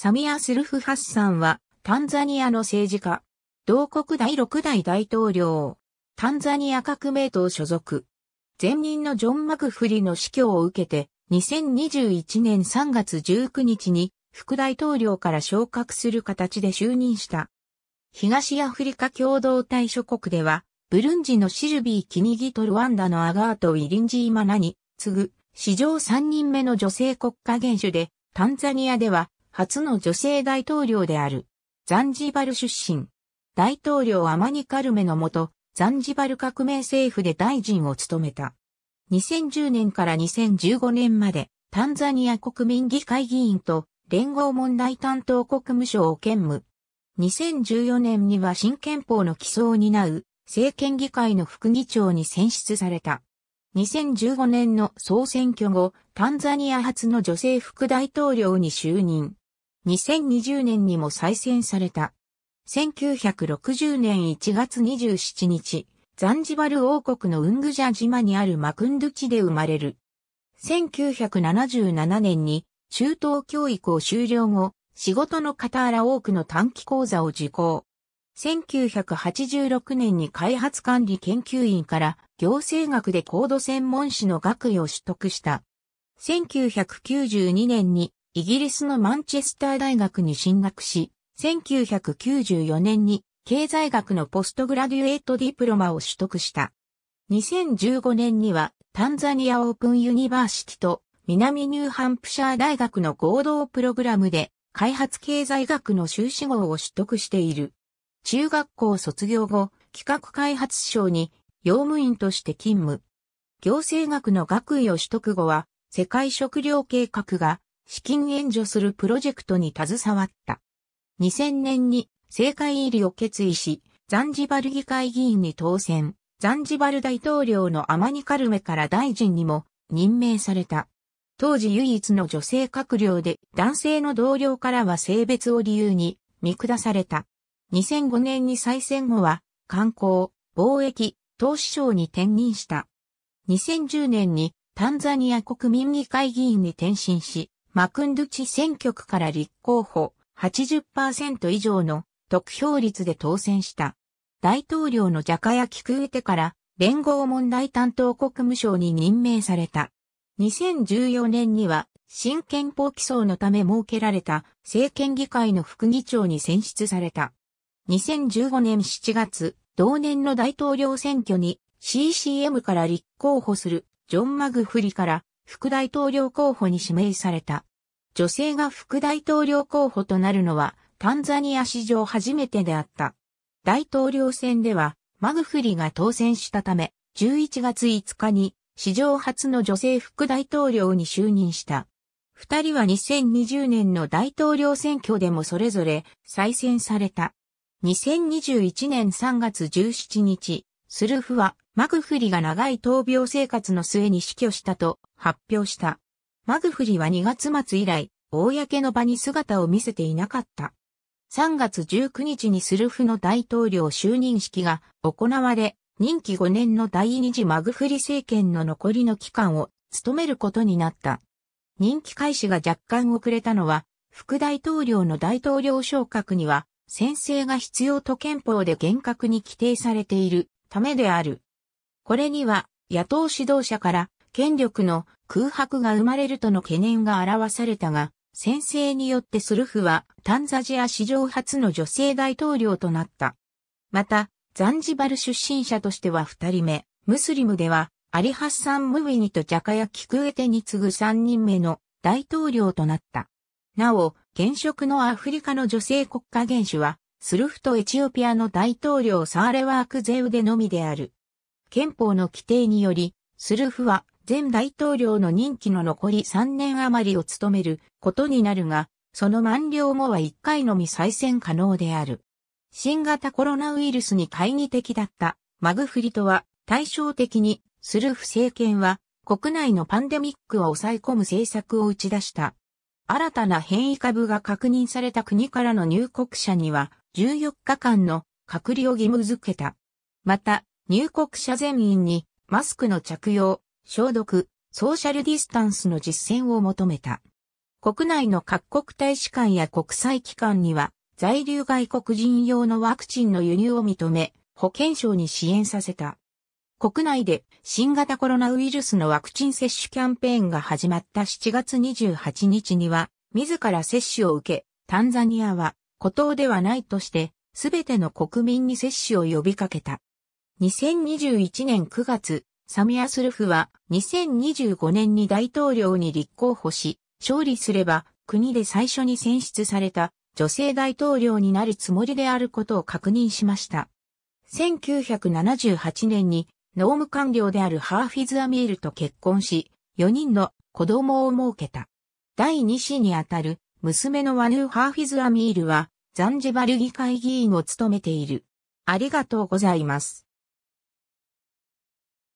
サミア・スルフ・ハッサンは、タンザニアの政治家。同国第6代大統領。タンザニア革命党所属。前任のジョン・マクフリの死去を受けて、2021年3月19日に、副大統領から昇格する形で就任した。東アフリカ共同体諸国では、ブルンジのシルビー・キニギト・ルワンダのアガート・イリンジー・マナに次ぐ、史上3人目の女性国家元首で、タンザニアでは初の女性大統領である。ザンジバル出身。大統領アマニカルメのもと、ザンジバル革命政府で大臣を務めた。2010年から2015年まで、タンザニア国民議会議員と連合問題担当国務省を兼務。2014年には新憲法の起草を担う政権議会の副議長に選出された。2015年の総選挙後、タンザニア初の女性副大統領に就任。2020年にも再選された。1960年1月27日、ザンジバル王国のウングジャ島にあるマクンドゥ地で生まれる。1977年に中等教育を終了後、仕事の傍ら多くの短期講座を受講。1986年に開発管理研究員から行政学で高度専門士の学位を取得した。1992年にイギリスのマンチェスター大学に進学し、1994年に経済学のポストグラデュエートディプロマを取得した。2015年にはタンザニアオープンユニバーシティと南ニューハンプシャー大学の合同プログラムで開発経済学の修士号を取得している。中学校卒業後、企画開発省に用務員として勤務。行政学の学位を取得後は、世界食糧計画が資金援助するプロジェクトに携わった。2000年に政界入りを決意し、ザンジバル議会議員に当選、ザンジバル大統領のアマニカルメから大臣にも任命された。当時唯一の女性閣僚で男性の同僚からは性別を理由に見下された。2005年に再選後は観光、貿易、投資省に転任した。2010年にタンザニア国民議会議員に転身し、マクンドゥチ選挙区から立候補80%以上の得票率で当選した。大統領のジャカヤ・キクウテから連合問題担当国務省に任命された。2014年には新憲法起草のため設けられた政権議会の副議長に選出された。2015年7月、同年の大統領選挙に CCM から立候補するジョン・マグフリから副大統領候補に指名された。女性が副大統領候補となるのは、タンザニア史上初めてであった。大統領選では、マグフリが当選したため、11月5日に史上初の女性副大統領に就任した。二人は2020年の大統領選挙でもそれぞれ再選された。2021年3月17日、スルフはマグフリが長い闘病生活の末に死去したと発表した。マグフリは2月末以来、公の場に姿を見せていなかった。3月19日にスルフの大統領就任式が行われ、任期5年の第二次マグフリ政権の残りの期間を務めることになった。任期開始が若干遅れたのは、副大統領の大統領昇格には、先制が必要と憲法で厳格に規定されているためである。これには、野党指導者から、権力の空白が生まれるとの懸念が表されたが、先生によってスルフはタンザジア史上初の女性大統領となった。また、ザンジバル出身者としては二人目、ムスリムでは、アリハッサン・ムウィニとジャカヤ・キクエテに次ぐ三人目の大統領となった。なお、現職のアフリカの女性国家元首は、スルフとエチオピアの大統領サーレワーク・ゼウデのみである。憲法の規定により、スルフは前大統領の任期の残り3年余りを務めることになるが、その満了後は1回のみ再選可能である。新型コロナウイルスに懐疑的だったマグフリとは対照的にスルフ政権は国内のパンデミックを抑え込む政策を打ち出した。新たな変異株が確認された国からの入国者には14日間の隔離を義務付けた。また、入国者全員にマスクの着用、消毒、ソーシャルディスタンスの実践を求めた。国内の各国大使館や国際機関には、在留外国人用のワクチンの輸入を認め、保健省に支援させた。国内で新型コロナウイルスのワクチン接種キャンペーンが始まった7月28日には、自ら接種を受け、タンザニアは、孤島ではないとして、すべての国民に接種を呼びかけた。2021年9月、サミアスルフは2025年に大統領に立候補し、勝利すれば国で最初に選出された女性大統領になるつもりであることを確認しました。1978年に農務官僚であるハーフィズ・アミールと結婚し、4人の子供を設けた。第2子にあたる娘のワヌー・ハーフィズ・アミールはザンジバル議会議員を務めている。ありがとうございます。